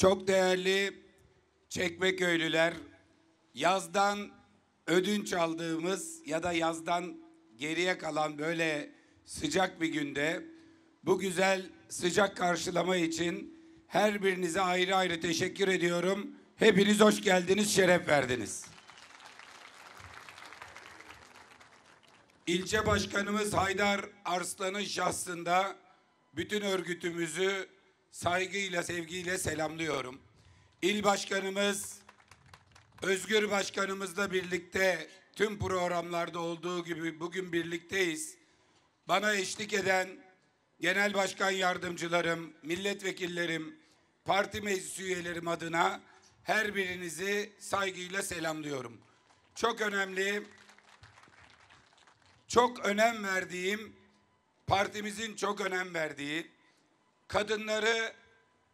Çok değerli Çekmeköylüler, yazdan ödünç aldığımız ya da yazdan geriye kalan böyle sıcak bir günde bu güzel sıcak karşılama için her birinize ayrı ayrı teşekkür ediyorum. Hepiniz hoş geldiniz, şeref verdiniz. İlçe Başkanımız Haydar Arslan'ın şahsında bütün örgütümüzü saygıyla, sevgiyle selamlıyorum. İl Başkanımız, Özgür Başkanımızla birlikte tüm programlarda olduğu gibi bugün birlikteyiz. Bana eşlik eden Genel Başkan Yardımcılarım, milletvekillerim, parti meclis üyelerim adına her birinizi saygıyla selamlıyorum. Çok önemli, çok önem verdiğim, partimizin çok önem verdiği, kadınları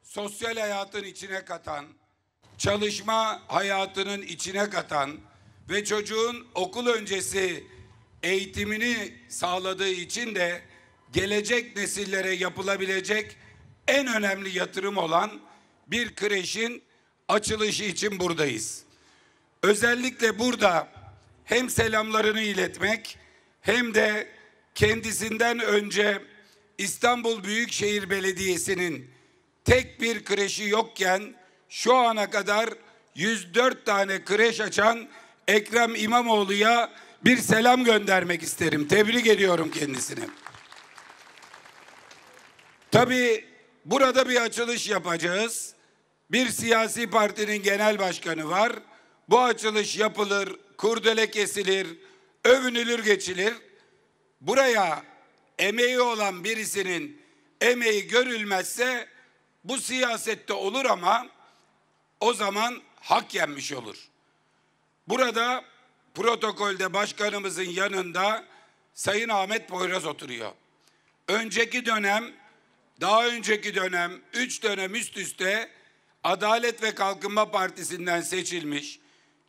sosyal hayatın içine katan, çalışma hayatının içine katan ve çocuğun okul öncesi eğitimini sağladığı için de gelecek nesillere yapılabilecek en önemli yatırım olan bir kreşin açılışı için buradayız. Özellikle burada hem selamlarını iletmek hem de kendisinden önce İstanbul Büyükşehir Belediyesi'nin tek bir kreşi yokken şu ana kadar 104 tane kreş açan Ekrem İmamoğlu'ya bir selam göndermek isterim. Tebrik ediyorum kendisini. Tabii burada bir açılış yapacağız. Bir siyasi partinin genel başkanı var. Bu açılış yapılır, kurdele kesilir, övünülür geçilir. Buraya emeği olan birisinin emeği görülmezse bu siyasette olur ama o zaman hak yenmiş olur. Burada protokolde başkanımızın yanında Sayın Ahmet Poyraz oturuyor. Önceki dönem, daha önceki dönem, üç dönem üst üste Adalet ve Kalkınma Partisi'nden seçilmiş,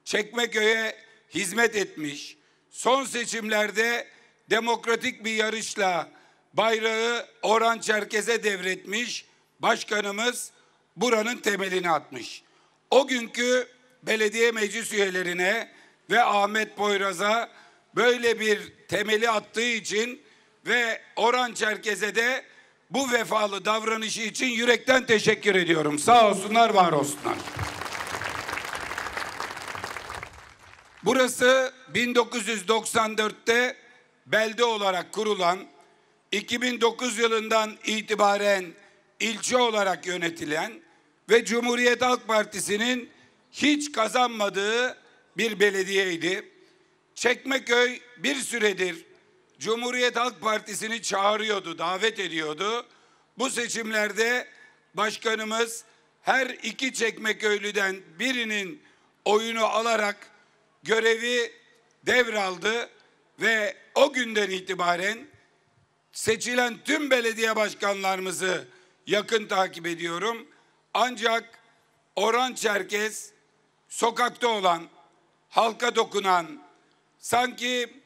Çekmeköy'e hizmet etmiş, son seçimlerde demokratik bir yarışla bayrağı Orhan Çerkez'e devretmiş. Başkanımız buranın temelini atmış. O günkü belediye meclis üyelerine ve Ahmet Boyraz'a böyle bir temeli attığı için ve Orhan Çerkez'e de bu vefalı davranışı için yürekten teşekkür ediyorum. Sağ olsunlar, var olsunlar. Burası 1994'te belde olarak kurulan 2009 yılından itibaren ilçe olarak yönetilen ve Cumhuriyet Halk Partisi'nin hiç kazanmadığı bir belediyeydi. Çekmeköy bir süredir Cumhuriyet Halk Partisi'ni çağırıyordu, davet ediyordu. Bu seçimlerde başkanımız her iki Çekmeköylü'den birinin oyunu alarak görevi devraldı ve o günden itibaren seçilen tüm belediye başkanlarımızı yakın takip ediyorum. Ancak Orhan Çerkez sokakta olan, halka dokunan, sanki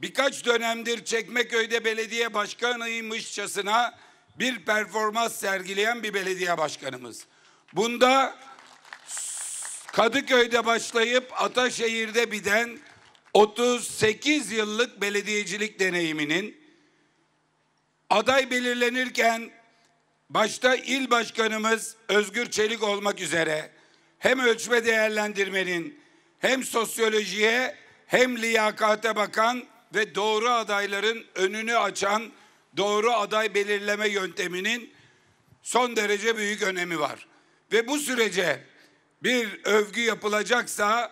birkaç dönemdir Çekmeköy'de belediye başkanıymışçasına bir performans sergileyen bir belediye başkanımız. Bunda Kadıköy'de başlayıp Ataşehir'de biden. 38 yıllık belediyecilik deneyiminin aday belirlenirken başta il başkanımız Özgür Çelik olmak üzere hem ölçme değerlendirmenin hem sosyolojiye hem liyakate bakan ve doğru adayların önünü açan doğru aday belirleme yönteminin son derece büyük önemi var. Ve bu sürece bir övgü yapılacaksa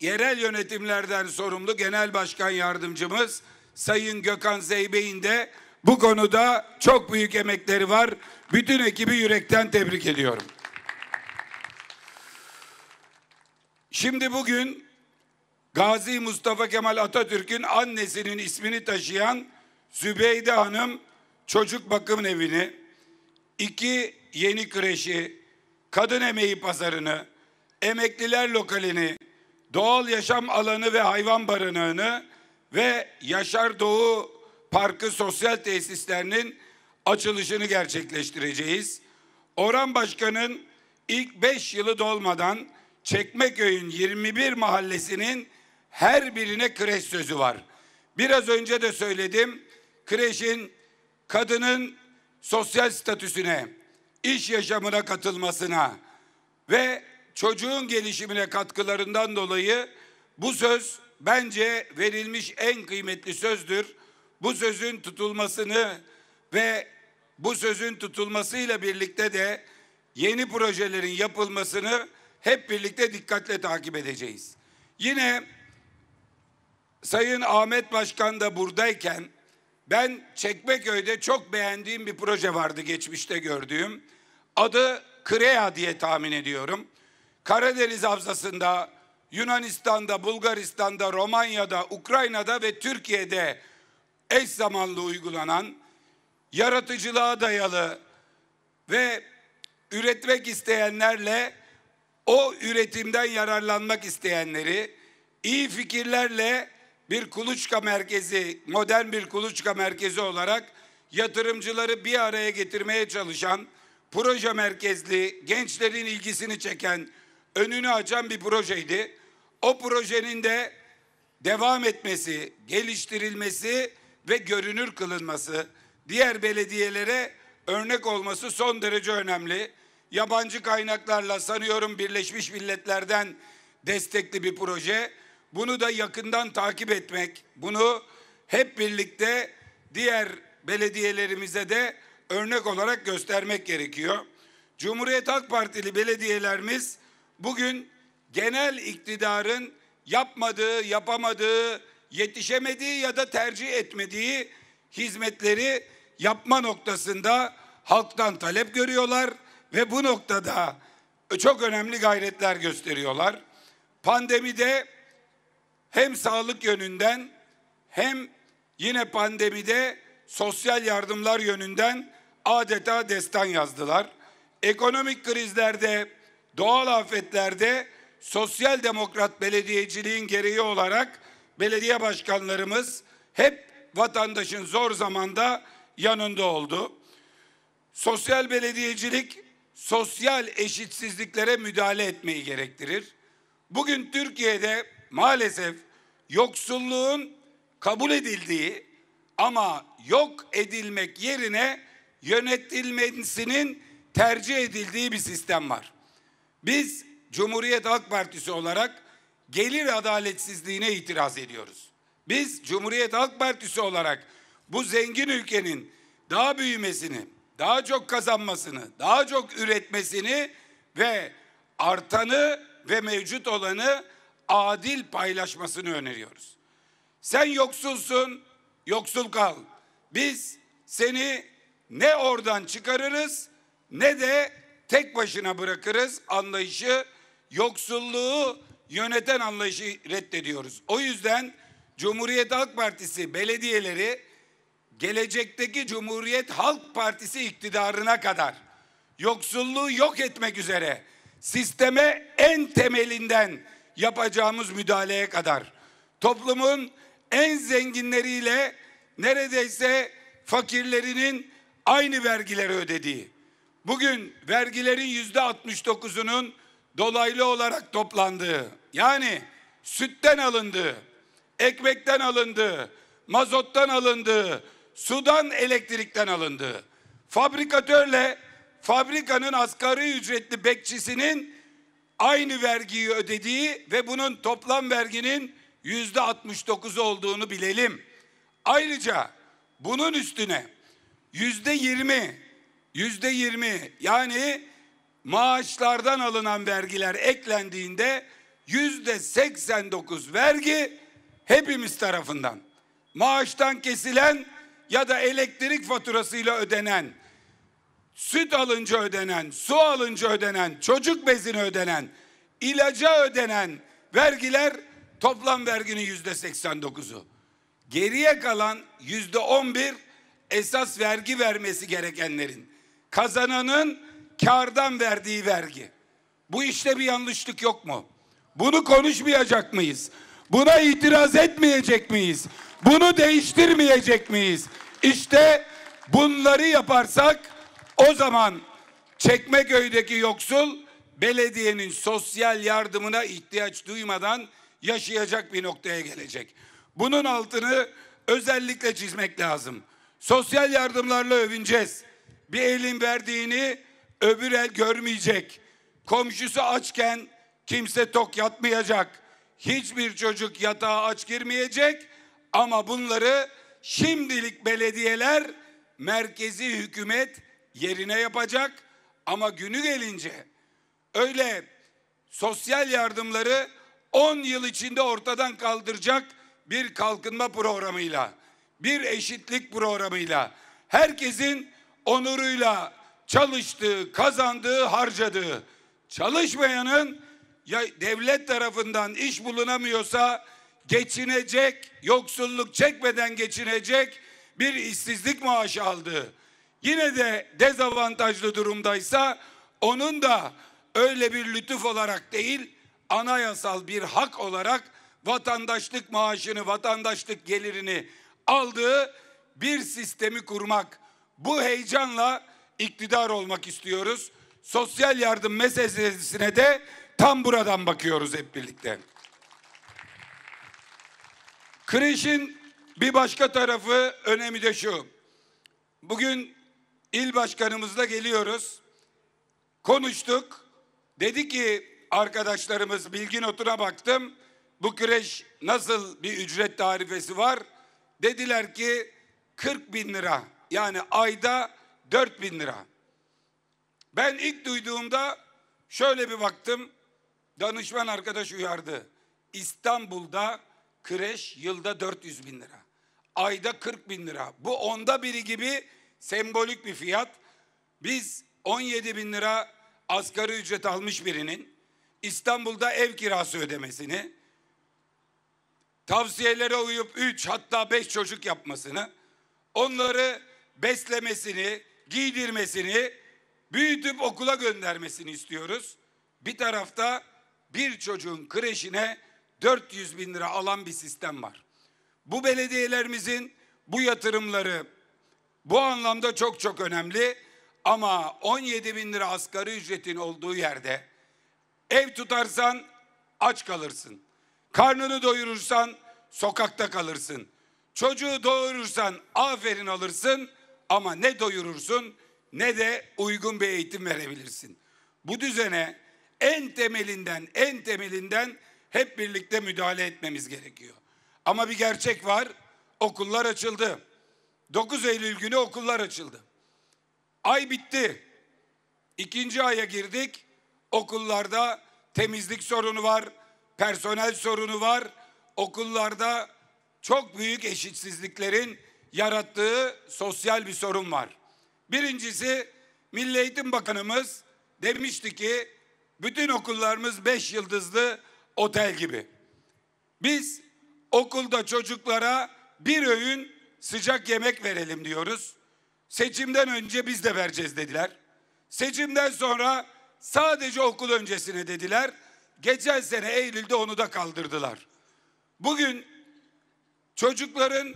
yerel yönetimlerden sorumlu Genel Başkan Yardımcımız Sayın Gökhan Zeybey'in de bu konuda çok büyük emekleri var. Bütün ekibi yürekten tebrik ediyorum. Şimdi bugün Gazi Mustafa Kemal Atatürk'ün annesinin ismini taşıyan Zübeyde Hanım çocuk bakım evini, iki yeni kreşi, kadın emeği pazarını, emekliler lokalini, doğal yaşam alanı ve hayvan barınağını ve Yaşar Doğu Parkı sosyal tesislerinin açılışını gerçekleştireceğiz. Orhan Başkan'ın ilk 5 yılı dolmadan Çekmeköy'ün 21 mahallesinin her birine kreş sözü var. Biraz önce de söyledim. Kreşin kadının sosyal statüsüne, iş yaşamına katılmasına ve çocuğun gelişimine katkılarından dolayı bu söz bence verilmiş en kıymetli sözdür. Bu sözün tutulmasını ve bu sözün tutulmasıyla birlikte de yeni projelerin yapılmasını hep birlikte dikkatle takip edeceğiz. Yine Sayın Ahmet Başkan da buradayken ben Çekmeköy'de çok beğendiğim bir proje vardı geçmişte gördüğüm. Adı Krea diye tahmin ediyorum. Karadeniz Havzası'nda, Yunanistan'da, Bulgaristan'da, Romanya'da, Ukrayna'da ve Türkiye'de eş zamanlı uygulanan yaratıcılığa dayalı ve üretmek isteyenlerle o üretimden yararlanmak isteyenleri iyi fikirlerle bir kuluçka merkezi, modern bir kuluçka merkezi olarak yatırımcıları bir araya getirmeye çalışan, proje merkezli, gençlerin ilgisini çeken önünü açan bir projeydi. O projenin de devam etmesi, geliştirilmesi ve görünür kılınması, diğer belediyelere örnek olması son derece önemli. Yabancı kaynaklarla sanıyorum Birleşmiş Milletler'den destekli bir proje. Bunu da yakından takip etmek, bunu hep birlikte diğer belediyelerimize de örnek olarak göstermek gerekiyor. Cumhuriyet Halk Partili belediyelerimiz bugün genel iktidarın yapmadığı, yapamadığı, yetişemediği ya da tercih etmediği hizmetleri yapma noktasında halktan talep görüyorlar ve bu noktada çok önemli gayretler gösteriyorlar. Pandemide hem sağlık yönünden hem yine pandemide sosyal yardımlar yönünden adeta destan yazdılar. Ekonomik krizlerde doğal afetlerde sosyal demokrat belediyeciliğin gereği olarak belediye başkanlarımız hep vatandaşın zor zamanda yanında oldu. Sosyal belediyecilik sosyal eşitsizliklere müdahale etmeyi gerektirir. Bugün Türkiye'de maalesef yoksulluğun kabul edildiği ama yok edilmek yerine yönetilmesinin tercih edildiği bir sistem var. Biz Cumhuriyet Halk Partisi olarak gelir adaletsizliğine itiraz ediyoruz. Biz Cumhuriyet Halk Partisi olarak bu zengin ülkenin daha büyümesini, daha çok kazanmasını, daha çok üretmesini ve artanı ve mevcut olanı adil paylaşmasını öneriyoruz. Sen yoksulsun, yoksul kal. Biz seni ne oradan çıkarırız ne de tek başına bırakırız anlayışı, yoksulluğu yöneten anlayışı reddediyoruz. O yüzden Cumhuriyet Halk Partisi belediyeleri gelecekteki Cumhuriyet Halk Partisi iktidarına kadar yoksulluğu yok etmek üzere sisteme en temelinden yapacağımız müdahaleye kadar toplumun en zenginleriyle neredeyse fakirlerinin aynı vergileri ödediği Bugün vergilerin yüzde 69'unun dolaylı olarak toplandığı, yani sütten alındığı, ekmekten alındığı, mazottan alındığı, sudan elektrikten alındığı, fabrikatörle fabrikanın asgari ücretli bekçisinin aynı vergiyi ödediği ve bunun toplam verginin yüzde 69 olduğunu bilelim. Ayrıca bunun üstüne yüzde 20 yüzde yirmi yani maaşlardan alınan vergiler eklendiğinde yüzde seksen dokuz vergi hepimiz tarafından maaştan kesilen ya da elektrik faturasıyla ödenen, süt alınca ödenen, su alınca ödenen, çocuk bezine ödenen, ilaca ödenen vergiler toplam verginin yüzde seksen dokuzu. Geriye kalan yüzde on bir esas vergi vermesi gerekenlerin kazananın kardan verdiği vergi. Bu işte bir yanlışlık yok mu? Bunu konuşmayacak mıyız? Buna itiraz etmeyecek miyiz? Bunu değiştirmeyecek miyiz? İşte bunları yaparsak o zaman Çekmeköy'deki yoksul belediyenin sosyal yardımına ihtiyaç duymadan yaşayacak bir noktaya gelecek. Bunun altını özellikle çizmek lazım. Sosyal yardımlarla övüneceğiz bir elin verdiğini öbür el görmeyecek. Komşusu açken kimse tok yatmayacak. Hiçbir çocuk yatağa aç girmeyecek ama bunları şimdilik belediyeler merkezi hükümet yerine yapacak ama günü gelince öyle sosyal yardımları 10 yıl içinde ortadan kaldıracak bir kalkınma programıyla, bir eşitlik programıyla herkesin onuruyla çalıştığı, kazandığı, harcadığı. Çalışmayanın ya devlet tarafından iş bulunamıyorsa geçinecek, yoksulluk çekmeden geçinecek bir işsizlik maaşı aldı. Yine de dezavantajlı durumdaysa onun da öyle bir lütuf olarak değil anayasal bir hak olarak vatandaşlık maaşını, vatandaşlık gelirini aldığı bir sistemi kurmak bu heyecanla iktidar olmak istiyoruz. Sosyal yardım meselesine de tam buradan bakıyoruz hep birlikte. Kreşin bir başka tarafı önemli de şu. Bugün il başkanımızla geliyoruz. Konuştuk. Dedi ki arkadaşlarımız bilgi notuna baktım. Bu kreş nasıl bir ücret tarifesi var? Dediler ki 40 bin lira yani ayda 4 bin lira. Ben ilk duyduğumda şöyle bir baktım. Danışman arkadaş uyardı. İstanbul'da kreş yılda 400 bin lira. Ayda 40 bin lira. Bu onda biri gibi sembolik bir fiyat. Biz 17 bin lira asgari ücret almış birinin İstanbul'da ev kirası ödemesini, tavsiyelere uyup 3 hatta 5 çocuk yapmasını, onları beslemesini, giydirmesini, büyütüp okula göndermesini istiyoruz. Bir tarafta bir çocuğun kreşine 400 bin lira alan bir sistem var. Bu belediyelerimizin bu yatırımları bu anlamda çok çok önemli. Ama 17 bin lira asgari ücretin olduğu yerde ev tutarsan aç kalırsın. Karnını doyurursan sokakta kalırsın. Çocuğu doğurursan aferin alırsın. Ama ne doyurursun ne de uygun bir eğitim verebilirsin. Bu düzene en temelinden en temelinden hep birlikte müdahale etmemiz gerekiyor. Ama bir gerçek var. Okullar açıldı. 9 Eylül günü okullar açıldı. Ay bitti. İkinci aya girdik. Okullarda temizlik sorunu var, personel sorunu var. Okullarda çok büyük eşitsizliklerin yarattığı sosyal bir sorun var. Birincisi Milli Eğitim Bakanımız demişti ki bütün okullarımız beş yıldızlı otel gibi. Biz okulda çocuklara bir öğün sıcak yemek verelim diyoruz. Seçimden önce biz de vereceğiz dediler. Seçimden sonra sadece okul öncesine dediler. Geçen sene Eylül'de onu da kaldırdılar. Bugün çocukların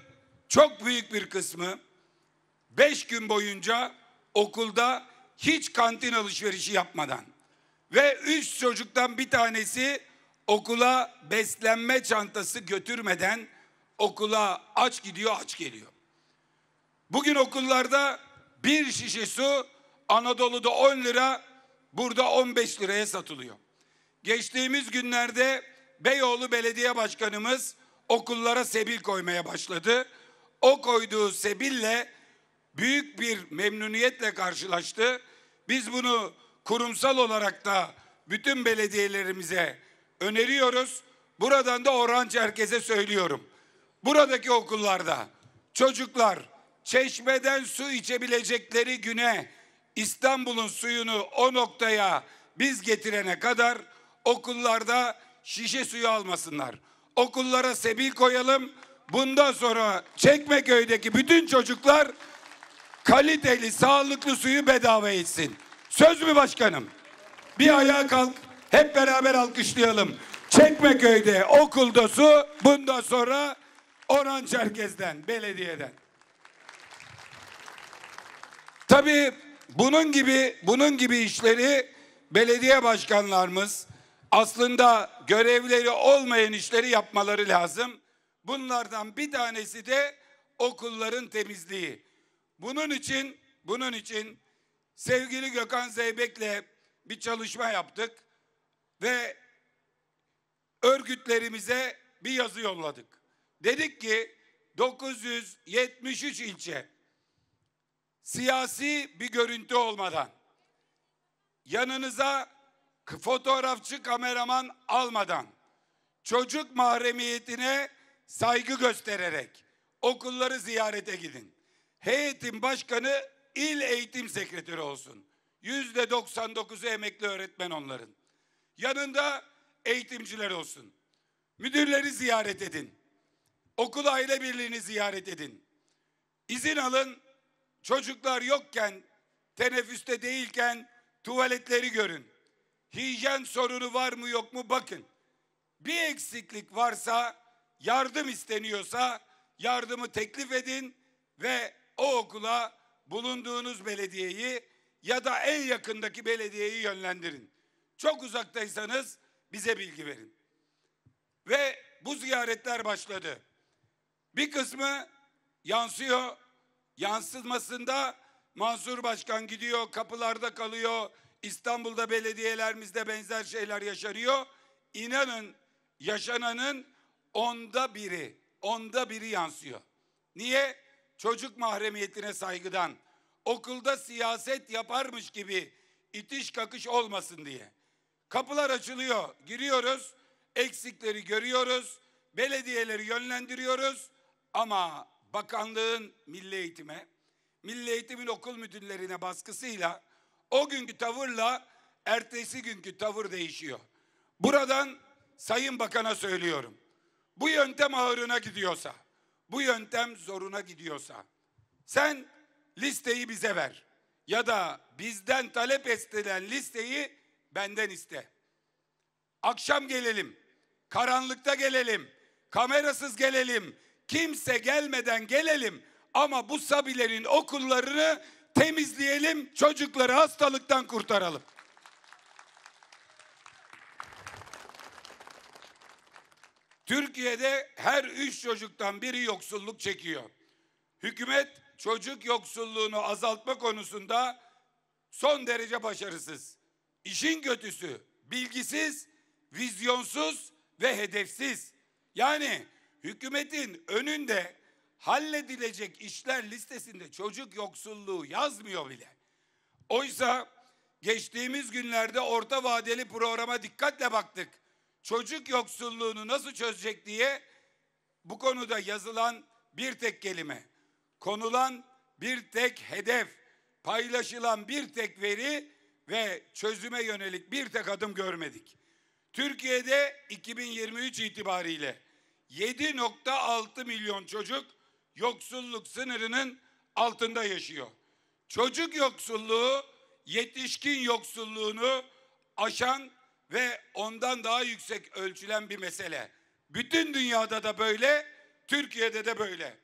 çok büyük bir kısmı beş gün boyunca okulda hiç kantin alışverişi yapmadan ve üç çocuktan bir tanesi okula beslenme çantası götürmeden okula aç gidiyor aç geliyor. Bugün okullarda bir şişe su Anadolu'da 10 lira burada 15 liraya satılıyor. Geçtiğimiz günlerde Beyoğlu Belediye Başkanımız okullara sebil koymaya başladı o koyduğu sebille büyük bir memnuniyetle karşılaştı. Biz bunu kurumsal olarak da bütün belediyelerimize öneriyoruz. Buradan da Orhanç herkese söylüyorum. Buradaki okullarda çocuklar çeşmeden su içebilecekleri güne İstanbul'un suyunu o noktaya biz getirene kadar okullarda şişe suyu almasınlar. Okullara sebil koyalım bundan sonra Çekmeköy'deki bütün çocuklar kaliteli, sağlıklı suyu bedava etsin. Söz mü başkanım? Bir ayağa kalk, hep beraber alkışlayalım. Çekmeköy'de okulda su, bundan sonra Orhan Çerkez'den, belediyeden. Tabii bunun gibi bunun gibi işleri belediye başkanlarımız aslında görevleri olmayan işleri yapmaları lazım. Bunlardan bir tanesi de okulların temizliği. Bunun için bunun için sevgili Gökhan Zeybek'le bir çalışma yaptık ve örgütlerimize bir yazı yolladık. Dedik ki 973 ilçe siyasi bir görüntü olmadan yanınıza fotoğrafçı kameraman almadan çocuk mahremiyetine saygı göstererek okulları ziyarete gidin. Heyetin başkanı il eğitim sekreteri olsun. Yüzde 99'u emekli öğretmen onların. Yanında eğitimciler olsun. Müdürleri ziyaret edin. Okul aile birliğini ziyaret edin. İzin alın. Çocuklar yokken, teneffüste değilken tuvaletleri görün. Hijyen sorunu var mı yok mu bakın. Bir eksiklik varsa yardım isteniyorsa yardımı teklif edin ve o okula bulunduğunuz belediyeyi ya da en yakındaki belediyeyi yönlendirin. Çok uzaktaysanız bize bilgi verin. Ve bu ziyaretler başladı. Bir kısmı yansıyor. yansızmasında Mansur Başkan gidiyor, kapılarda kalıyor. İstanbul'da belediyelerimizde benzer şeyler yaşanıyor. İnanın yaşananın onda biri, onda biri yansıyor. Niye? Çocuk mahremiyetine saygıdan, okulda siyaset yaparmış gibi itiş kakış olmasın diye. Kapılar açılıyor, giriyoruz, eksikleri görüyoruz, belediyeleri yönlendiriyoruz ama bakanlığın milli eğitime, milli eğitimin okul müdürlerine baskısıyla o günkü tavırla ertesi günkü tavır değişiyor. Buradan Sayın Bakan'a söylüyorum bu yöntem ağırına gidiyorsa, bu yöntem zoruna gidiyorsa sen listeyi bize ver ya da bizden talep edilen listeyi benden iste. Akşam gelelim, karanlıkta gelelim, kamerasız gelelim, kimse gelmeden gelelim ama bu sabilerin okullarını temizleyelim, çocukları hastalıktan kurtaralım. Türkiye'de her üç çocuktan biri yoksulluk çekiyor. Hükümet çocuk yoksulluğunu azaltma konusunda son derece başarısız. İşin kötüsü bilgisiz, vizyonsuz ve hedefsiz. Yani hükümetin önünde halledilecek işler listesinde çocuk yoksulluğu yazmıyor bile. Oysa geçtiğimiz günlerde orta vadeli programa dikkatle baktık çocuk yoksulluğunu nasıl çözecek diye bu konuda yazılan bir tek kelime, konulan bir tek hedef, paylaşılan bir tek veri ve çözüme yönelik bir tek adım görmedik. Türkiye'de 2023 itibariyle 7.6 milyon çocuk yoksulluk sınırının altında yaşıyor. Çocuk yoksulluğu yetişkin yoksulluğunu aşan ve ondan daha yüksek ölçülen bir mesele. Bütün dünyada da böyle, Türkiye'de de böyle.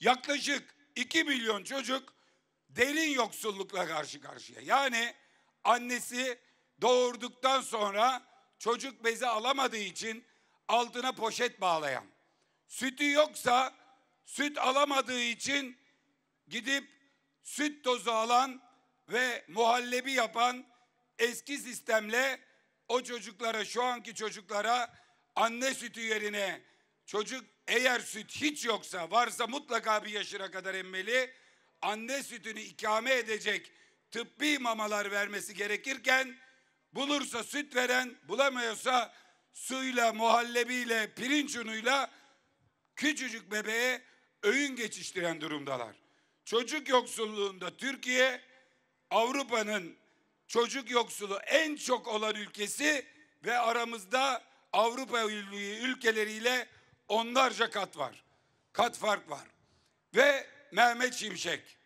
Yaklaşık 2 milyon çocuk derin yoksullukla karşı karşıya. Yani annesi doğurduktan sonra çocuk bezi alamadığı için altına poşet bağlayan. Sütü yoksa süt alamadığı için gidip süt tozu alan ve muhallebi yapan eski sistemle o çocuklara, şu anki çocuklara anne sütü yerine çocuk eğer süt hiç yoksa, varsa mutlaka bir yaşına kadar emmeli, anne sütünü ikame edecek tıbbi mamalar vermesi gerekirken, bulursa süt veren, bulamıyorsa suyla, muhallebiyle, pirinç unuyla küçücük bebeğe öğün geçiştiren durumdalar. Çocuk yoksulluğunda Türkiye Avrupa'nın çocuk yoksulu en çok olan ülkesi ve aramızda Avrupa ülkeleriyle onlarca kat var. Kat fark var. Ve Mehmet Şimşek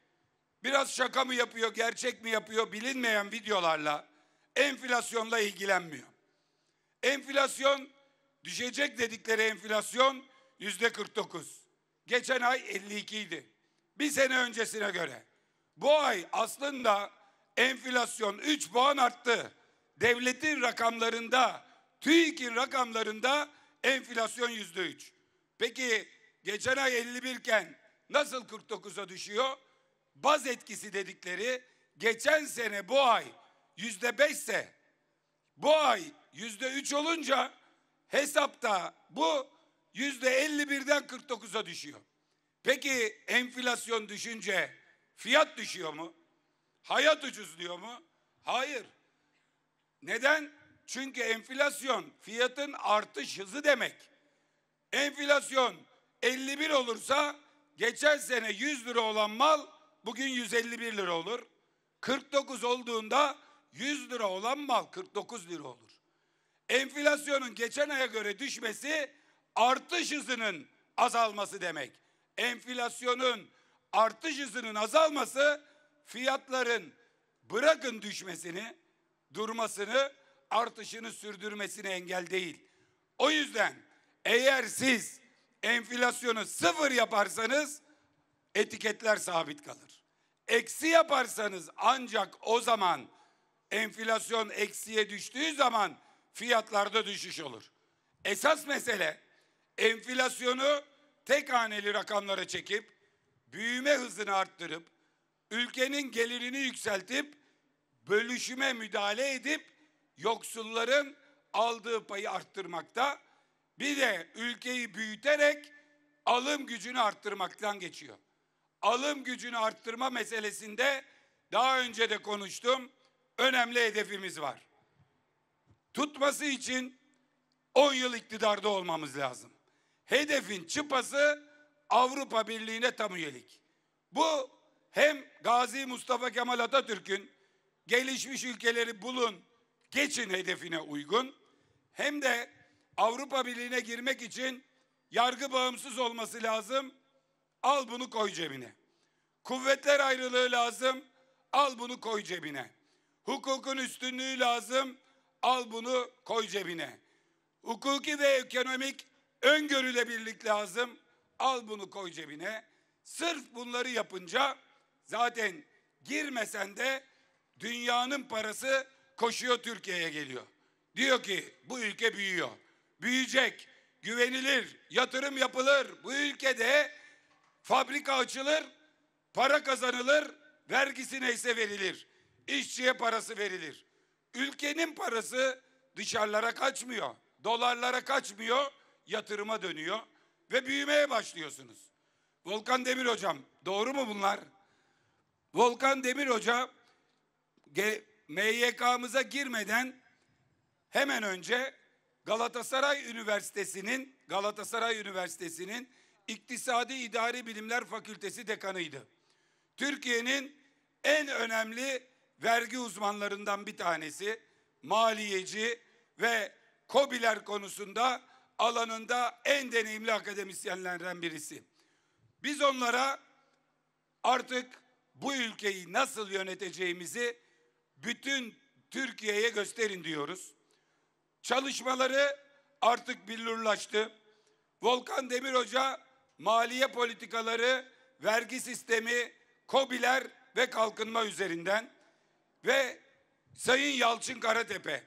biraz şaka mı yapıyor, gerçek mi yapıyor bilinmeyen videolarla enflasyonla ilgilenmiyor. Enflasyon düşecek dedikleri enflasyon yüzde 49. Geçen ay 52 idi. Bir sene öncesine göre. Bu ay aslında enflasyon 3 puan arttı. Devletin rakamlarında, TÜİK'in rakamlarında enflasyon yüzde üç. Peki geçen ay 51 iken nasıl 49'a düşüyor? Baz etkisi dedikleri geçen sene bu ay yüzde beşse bu ay yüzde üç olunca hesapta bu yüzde elli birden kırk dokuza düşüyor. Peki enflasyon düşünce fiyat düşüyor mu? Hayat ucuzluyor mu? Hayır. Neden? Çünkü enflasyon fiyatın artış hızı demek. Enflasyon 51 olursa geçen sene 100 lira olan mal bugün 151 lira olur. 49 olduğunda 100 lira olan mal 49 lira olur. Enflasyonun geçen aya göre düşmesi artış hızının azalması demek. Enflasyonun artış hızının azalması fiyatların bırakın düşmesini, durmasını, artışını sürdürmesini engel değil. O yüzden eğer siz enflasyonu sıfır yaparsanız etiketler sabit kalır. Eksi yaparsanız ancak o zaman enflasyon eksiye düştüğü zaman fiyatlarda düşüş olur. Esas mesele enflasyonu tek haneli rakamlara çekip büyüme hızını arttırıp ülkenin gelirini yükseltip bölüşüme müdahale edip yoksulların aldığı payı arttırmakta. Bir de ülkeyi büyüterek alım gücünü arttırmaktan geçiyor. Alım gücünü arttırma meselesinde daha önce de konuştum. Önemli hedefimiz var. Tutması için 10 yıl iktidarda olmamız lazım. Hedefin çıpası Avrupa Birliği'ne tam üyelik. Bu hem Gazi Mustafa Kemal Atatürk'ün gelişmiş ülkeleri bulun, geçin hedefine uygun hem de Avrupa Birliği'ne girmek için yargı bağımsız olması lazım. Al bunu koy cebine. Kuvvetler ayrılığı lazım. Al bunu koy cebine. Hukukun üstünlüğü lazım. Al bunu koy cebine. Hukuki ve ekonomik öngörülebilirlik lazım. Al bunu koy cebine. Sırf bunları yapınca Zaten girmesen de dünyanın parası koşuyor Türkiye'ye geliyor. Diyor ki bu ülke büyüyor. Büyüyecek, güvenilir, yatırım yapılır. Bu ülkede fabrika açılır, para kazanılır, vergisi neyse verilir. İşçiye parası verilir. Ülkenin parası dışarılara kaçmıyor. Dolarlara kaçmıyor, yatırıma dönüyor ve büyümeye başlıyorsunuz. Volkan Demir hocam, doğru mu bunlar? Volkan Demir Hoca MYK'mıza girmeden hemen önce Galatasaray Üniversitesi'nin Galatasaray Üniversitesi'nin İktisadi İdari Bilimler Fakültesi dekanıydı. Türkiye'nin en önemli vergi uzmanlarından bir tanesi, maliyeci ve kobiler konusunda alanında en deneyimli akademisyenlerden birisi. Biz onlara artık bu ülkeyi nasıl yöneteceğimizi bütün Türkiye'ye gösterin diyoruz. Çalışmaları artık billurlaştı. Volkan Demir Hoca maliye politikaları, vergi sistemi, kobiler ve kalkınma üzerinden ve Sayın Yalçın Karatepe.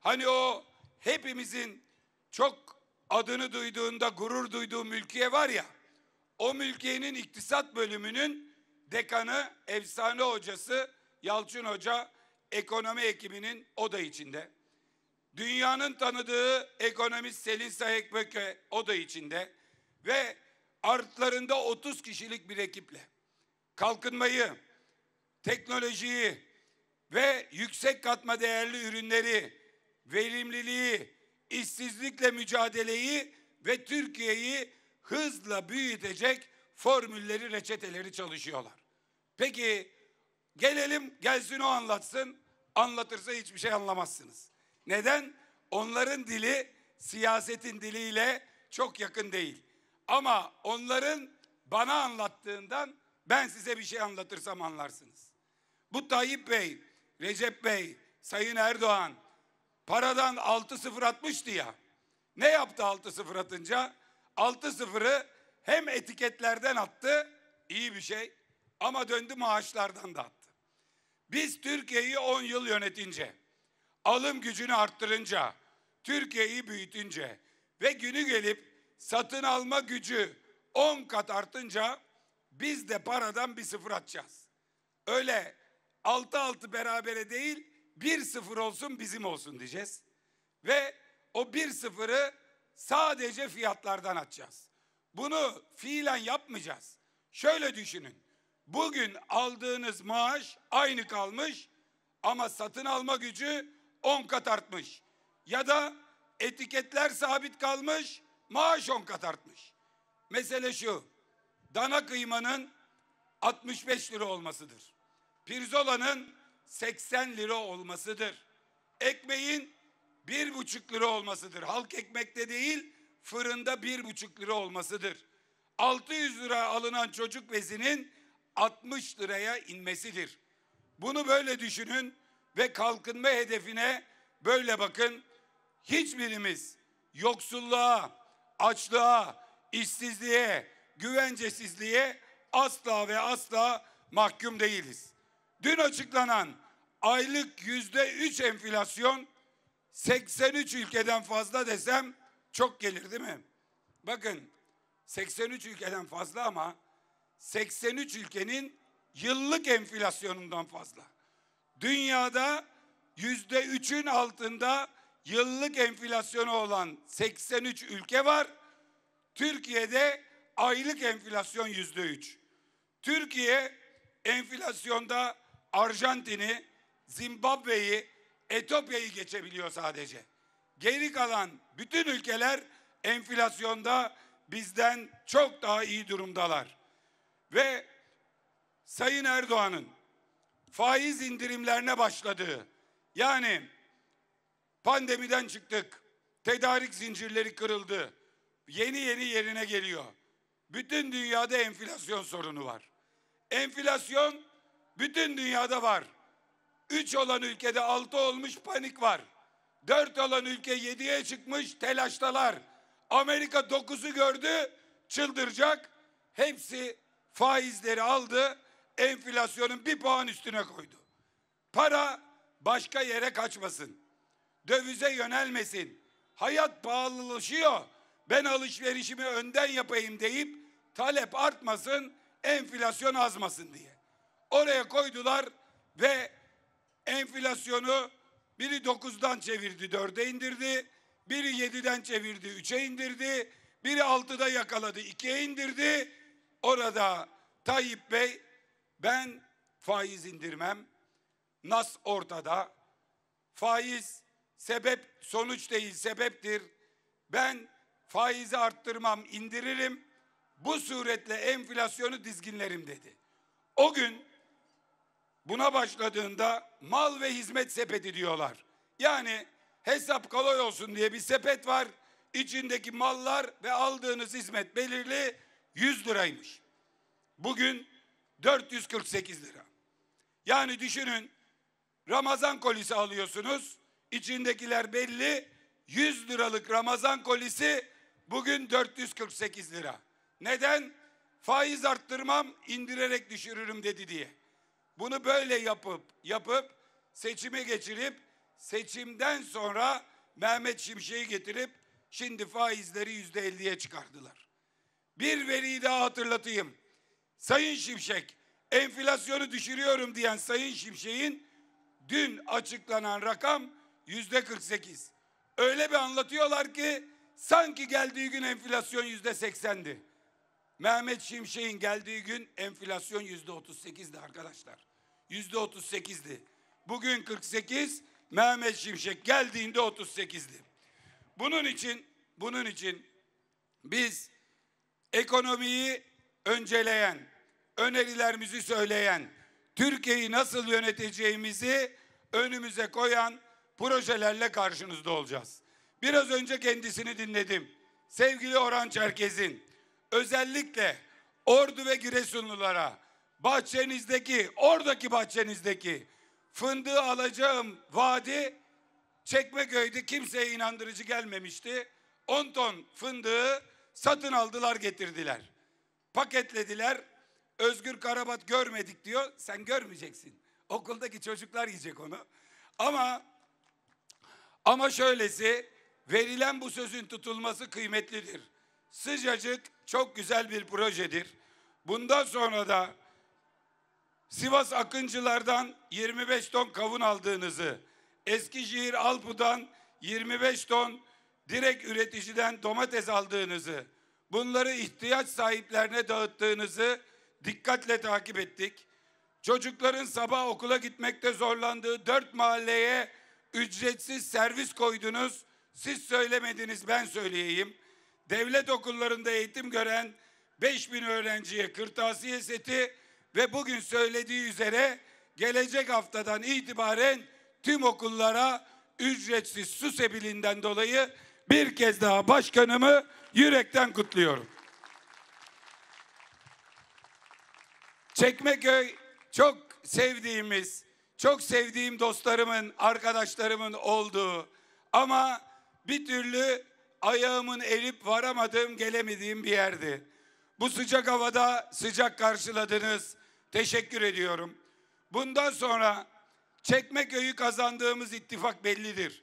Hani o hepimizin çok adını duyduğunda gurur duyduğu mülkiye var ya, o mülkiyenin iktisat bölümünün dekanı, efsane hocası Yalçın Hoca ekonomi ekibinin o da içinde. Dünyanın tanıdığı ekonomist Selin Sayekbeke o da içinde. Ve artlarında 30 kişilik bir ekiple kalkınmayı, teknolojiyi ve yüksek katma değerli ürünleri, verimliliği, işsizlikle mücadeleyi ve Türkiye'yi hızla büyütecek formülleri, reçeteleri çalışıyorlar. Peki gelelim gelsin o anlatsın. Anlatırsa hiçbir şey anlamazsınız. Neden? Onların dili siyasetin diliyle çok yakın değil. Ama onların bana anlattığından ben size bir şey anlatırsam anlarsınız. Bu Tayyip Bey, Recep Bey, Sayın Erdoğan paradan 6 sıfır atmıştı ya. Ne yaptı 6 sıfır atınca? 6 sıfırı hem etiketlerden attı, iyi bir şey ama döndü maaşlardan da attı. Biz Türkiye'yi 10 yıl yönetince, alım gücünü arttırınca, Türkiye'yi büyütünce ve günü gelip satın alma gücü 10 kat artınca biz de paradan bir sıfır atacağız. Öyle 6-6 berabere değil bir sıfır olsun bizim olsun diyeceğiz. Ve o bir sıfırı sadece fiyatlardan atacağız. Bunu fiilen yapmayacağız. Şöyle düşünün. Bugün aldığınız maaş aynı kalmış ama satın alma gücü 10 kat artmış. Ya da etiketler sabit kalmış, maaş 10 kat artmış. Mesele şu. Dana kıymanın 65 lira olmasıdır. Pirzolanın 80 lira olmasıdır. Ekmeğin 1,5 lira olmasıdır. Halk ekmekte değil, fırında bir buçuk lira olmasıdır. 600 lira alınan çocuk bezinin 60 liraya inmesidir. Bunu böyle düşünün ve kalkınma hedefine böyle bakın. Hiçbirimiz yoksulluğa, açlığa, işsizliğe, güvencesizliğe asla ve asla mahkum değiliz. Dün açıklanan aylık yüzde üç enflasyon 83 ülkeden fazla desem çok gelir değil mi? Bakın 83 ülkeden fazla ama 83 ülkenin yıllık enflasyonundan fazla. Dünyada yüzde üçün altında yıllık enflasyonu olan 83 ülke var. Türkiye'de aylık enflasyon yüzde üç. Türkiye enflasyonda Arjantin'i, Zimbabwe'yi, Etiyopya'yı geçebiliyor sadece geri kalan bütün ülkeler enflasyonda bizden çok daha iyi durumdalar. Ve Sayın Erdoğan'ın faiz indirimlerine başladığı yani pandemiden çıktık, tedarik zincirleri kırıldı, yeni yeni yerine geliyor. Bütün dünyada enflasyon sorunu var. Enflasyon bütün dünyada var. Üç olan ülkede altı olmuş panik var. Dört alan ülke yediye çıkmış telaştalar. Amerika dokuzu gördü çıldıracak. Hepsi faizleri aldı enflasyonun bir puan üstüne koydu. Para başka yere kaçmasın. Dövize yönelmesin. Hayat pahalılaşıyor. Ben alışverişimi önden yapayım deyip talep artmasın, enflasyon azmasın diye. Oraya koydular ve enflasyonu biri dokuzdan çevirdi dörde indirdi. Biri yediden çevirdi üçe indirdi. Biri altıda yakaladı ikiye indirdi. Orada Tayyip Bey ben faiz indirmem. Nas ortada. Faiz sebep sonuç değil sebeptir. Ben faizi arttırmam indiririm. Bu suretle enflasyonu dizginlerim dedi. O gün Buna başladığında mal ve hizmet sepeti diyorlar. Yani hesap kolay olsun diye bir sepet var. İçindeki mallar ve aldığınız hizmet belirli 100 liraymış. Bugün 448 lira. Yani düşünün Ramazan kolisi alıyorsunuz. İçindekiler belli. 100 liralık Ramazan kolisi bugün 448 lira. Neden? Faiz arttırmam, indirerek düşürürüm dedi diye. Bunu böyle yapıp yapıp seçime geçirip seçimden sonra Mehmet Şimşek'i getirip şimdi faizleri yüzde elliye çıkardılar. Bir veriyi daha hatırlatayım. Sayın Şimşek enflasyonu düşürüyorum diyen Sayın Şimşek'in dün açıklanan rakam yüzde 48. Öyle bir anlatıyorlar ki sanki geldiği gün enflasyon yüzde 80'di. Mehmet Şimşek'in geldiği gün enflasyon yüzde 38'di arkadaşlar. Yüzde 38'di Bugün 48, Mehmet Şimşek geldiğinde 38'di. Bunun için, bunun için biz ekonomiyi önceleyen, önerilerimizi söyleyen, Türkiye'yi nasıl yöneteceğimizi önümüze koyan projelerle karşınızda olacağız. Biraz önce kendisini dinledim. Sevgili Orhan Çerkez'in özellikle Ordu ve Giresunlulara bahçenizdeki, oradaki bahçenizdeki fındığı alacağım vaadi Çekmeköy'de kimseye inandırıcı gelmemişti. 10 ton fındığı satın aldılar getirdiler. Paketlediler. Özgür Karabat görmedik diyor. Sen görmeyeceksin. Okuldaki çocuklar yiyecek onu. Ama ama şöylesi verilen bu sözün tutulması kıymetlidir sıcacık çok güzel bir projedir. Bundan sonra da Sivas Akıncılardan 25 ton kavun aldığınızı, Eskişehir Alpu'dan 25 ton direkt üreticiden domates aldığınızı, bunları ihtiyaç sahiplerine dağıttığınızı dikkatle takip ettik. Çocukların sabah okula gitmekte zorlandığı dört mahalleye ücretsiz servis koydunuz. Siz söylemediniz ben söyleyeyim devlet okullarında eğitim gören 5 bin öğrenciye kırtasiye seti ve bugün söylediği üzere gelecek haftadan itibaren tüm okullara ücretsiz su sebilinden dolayı bir kez daha başkanımı yürekten kutluyorum. Çekmeköy çok sevdiğimiz, çok sevdiğim dostlarımın, arkadaşlarımın olduğu ama bir türlü ayağımın erip varamadığım, gelemediğim bir yerdi. Bu sıcak havada sıcak karşıladınız. Teşekkür ediyorum. Bundan sonra Çekmeköy'ü kazandığımız ittifak bellidir.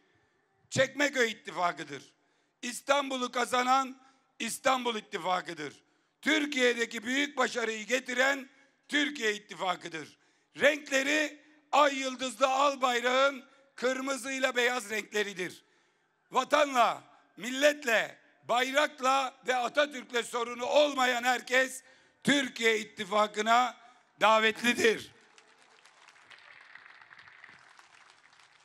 Çekmeköy ittifakıdır. İstanbul'u kazanan İstanbul ittifakıdır. Türkiye'deki büyük başarıyı getiren Türkiye ittifakıdır. Renkleri ay yıldızlı al bayrağın kırmızıyla beyaz renkleridir. Vatanla, milletle, bayrakla ve Atatürk'le sorunu olmayan herkes Türkiye ittifakına davetlidir.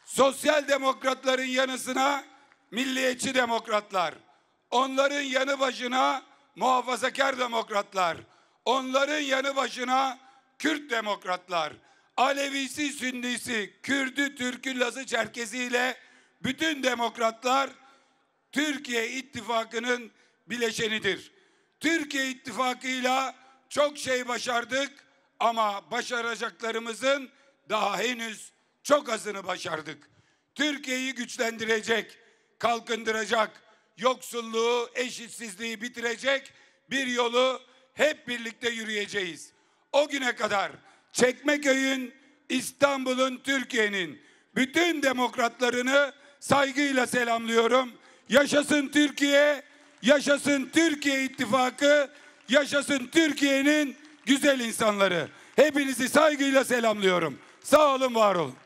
Sosyal demokratların yanısına milliyetçi demokratlar, onların yanı başına muhafazakar demokratlar, onların yanı başına Kürt demokratlar, Alevisi, Sünnisi, Kürdü, Türkü, Lazı, Çerkezi ile bütün demokratlar Türkiye İttifakının bileşenidir. Türkiye ittifakıyla çok şey başardık ama başaracaklarımızın daha henüz çok azını başardık. Türkiye'yi güçlendirecek, kalkındıracak, yoksulluğu, eşitsizliği bitirecek bir yolu hep birlikte yürüyeceğiz. O güne kadar Çekmeköy'ün, İstanbul'un, Türkiye'nin bütün demokratlarını saygıyla selamlıyorum. Yaşasın Türkiye, yaşasın Türkiye İttifakı, yaşasın Türkiye'nin güzel insanları. Hepinizi saygıyla selamlıyorum. Sağ olun, var olun.